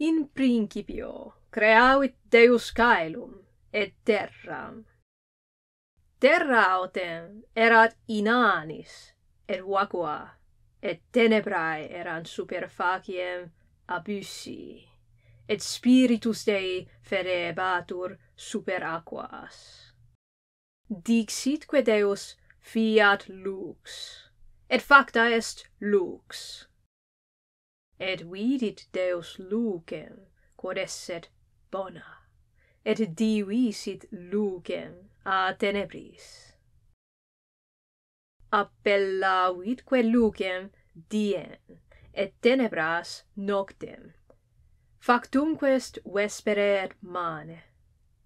in principio creavit deus caelum et terram terra autem erat inanis et vacua et tenebrae erant super faciem abyssi et spiritus dei ferebatur super aquas dixit deus fiat lux et facta est lux Et vidit deus lucem, quod esset bona, et divisit lucem a tenebris. Appellavitque lucem dien, et tenebras noctem. Factum quest vespere et mane,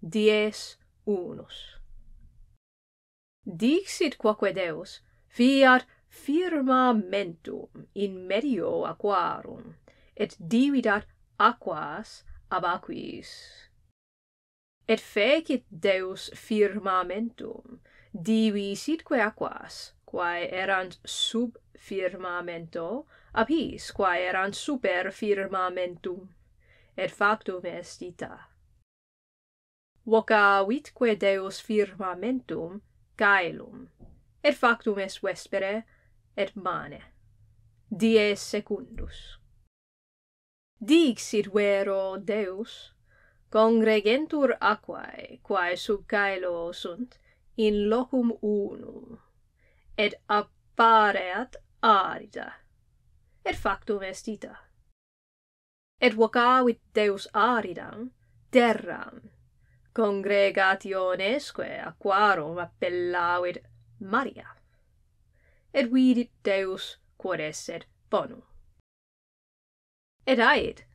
dies unus. Dixit quoque deus, fiat, firmamentum in medio aquarum et dividat aquas ab aquis et fecit deus firmamentum divisitque aquas quae erant sub firmamento ab his quae erant super firmamentum et factum est ita vocavitque deus firmamentum caelum et factum est vespere et mane. Die secundus. Dixit vero Deus, congregentur aquae, quae sub caelo sunt, in locum unum, et appareat arida, et factum est ita. Et vocavit Deus aridam, terram, congregationesque aquarum appellavit Maria et vidit Deus quod esset bonum. Et ait,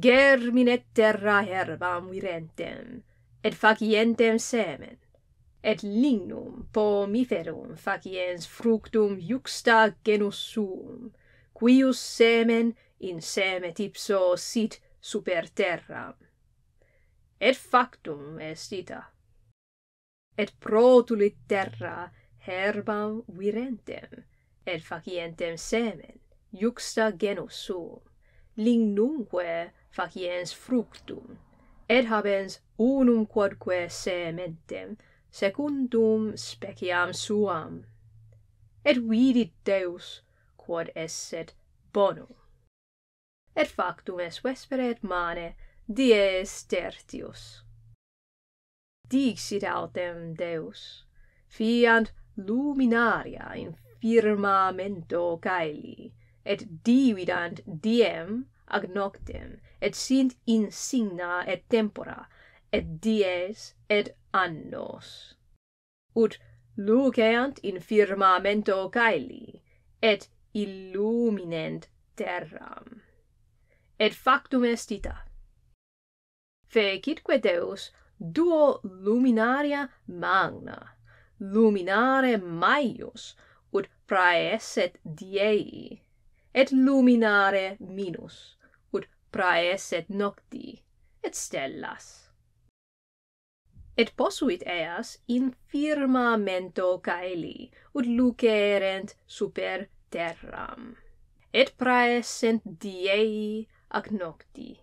germinet terra herbam virentem, et facientem semen, et lignum pomiferum faciens fructum juxta genus suum, quius semen in semet ipso sit super terram. Et factum est ita. Et protulit terra, et herbam virentem et facientem semen juxta genus suum lignumque faciens fructum et habens unum quodque sementem secundum speciam suam et vidit deus quod esset bonum et factum est vespere et mane dies tertius dixit autem deus fiant luminaria in firmamento caeli, et dividant diem ag noctem, et sint insigna et tempora, et dies et annos. Ut luceant in firmamento caeli, et illuminent terram. Et factum est ita. Fecitque Deus duo luminaria magna, luminare maius ut praeset diei et luminare minus ut praeset nocti et stellas et possuit eas in firmamento caeli ut lucerent super terram et praesent diei ac nocti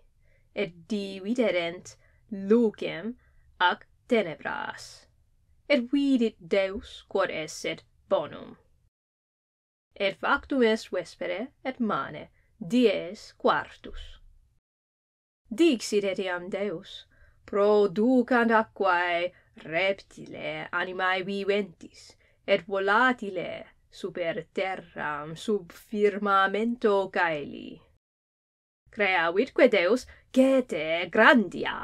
et dividerent lucem ac tenebras et vidit Deus quod esset bonum. Et factum est vespere et mane, dies quartus. Dixit etiam Deus, producant aquae reptile animae viventis, et volatile super terram sub firmamento caeli. Creavitque Deus, gete grandia!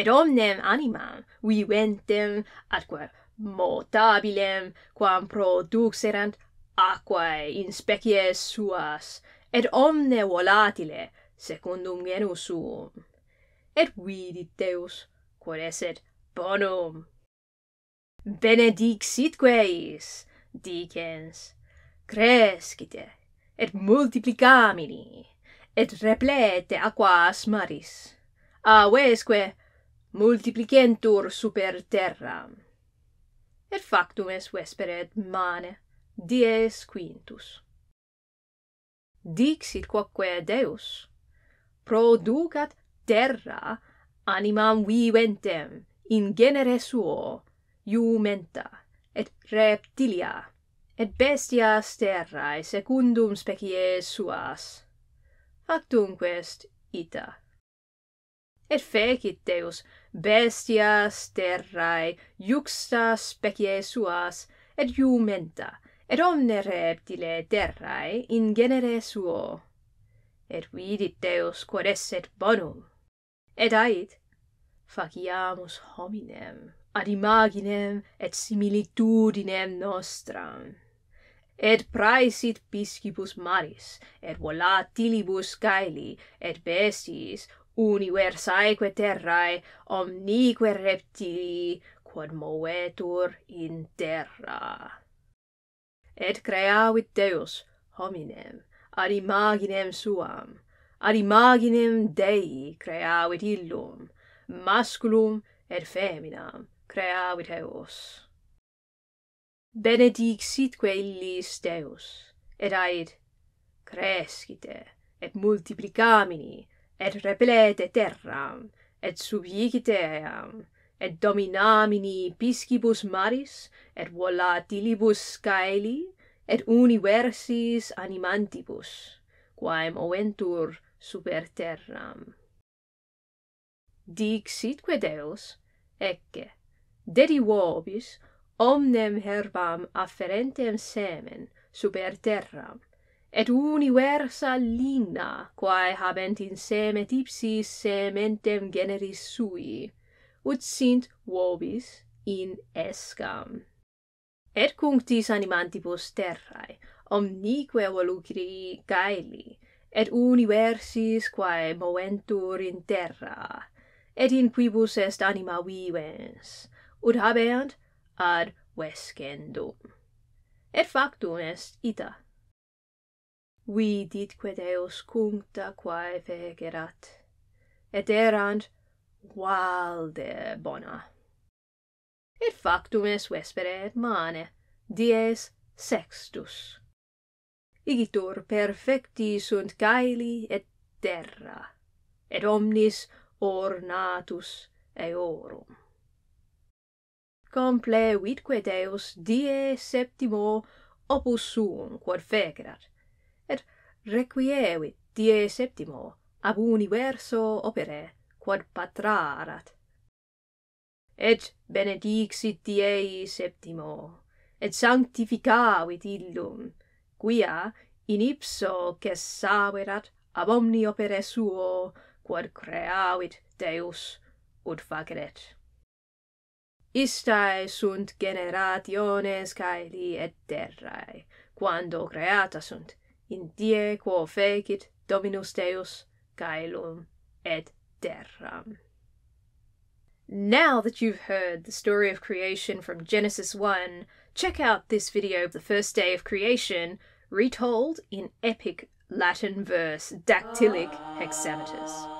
et omnem animam viventem atque mortabilem quam producerant aquae in species suas et omne volatile secundum genus suum et vidit deus quod esset bonum benedixit queis dicens crescite et multiplicamini et replete aquas maris avesque ah, multiplicentur super terra. Et factum es vesperet mane, dies quintus. Dixit quoque Deus, producat terra animam viventem in genere suo iumenta et reptilia et bestias terrae secundum species suas. Factum quest ita. Et fecit Deus bestias terrae juxta specie suas et menta, et omne reptile terrae in genere suo et vidit Deus quod esset bonum et ait faciamus hominem ad imaginem et similitudinem nostram Et praesit piscibus maris et volatilibus caeli et bestiis universae quae terrae omnique reptili quod movetur in terra. Et creavit Deus hominem ad imaginem suam, ad imaginem Dei creavit illum, masculum et feminam creavit Eos. Benedixit illis Deus, et aid crescite, et multiplicamini, et replete terram, et subigite eam, um, et dominamini piscibus maris, et volatilibus caeli, et universis animantibus, quae oentur super terram. Dixitque Deus, ecce, dedi vobis omnem herbam afferentem semen super terram, et universa lina quae habent in seme tipsis sementem generis sui, ut sint vobis in escam. Et cunctis animantibus terrae, omnique volucri caeli, et universis quae moentur in terra, et in quibus est anima vivens, ut habeant ad vescendum. Et factum est ita, vidit quid eos cuncta quae fegerat, et erant valde bona. Et factum es vespere et mane, dies sextus. Igitur perfecti sunt caeli et terra, et omnis ornatus eorum. Comple vitque Deus die septimo opus suum quod fecerat, et requievit die septimo ab universo opere quod patrarat et benedixit die septimo et sanctificavit illum quia in ipso cessaverat ab omni opere suo quod creavit deus ut faceret Istae sunt generationes caeli et terrae, quando creata sunt, in die quo fecit Dominus Deus caelum et terram. Now that you've heard the story of creation from Genesis 1, check out this video of the first day of creation, retold in epic Latin verse dactylic hexameters.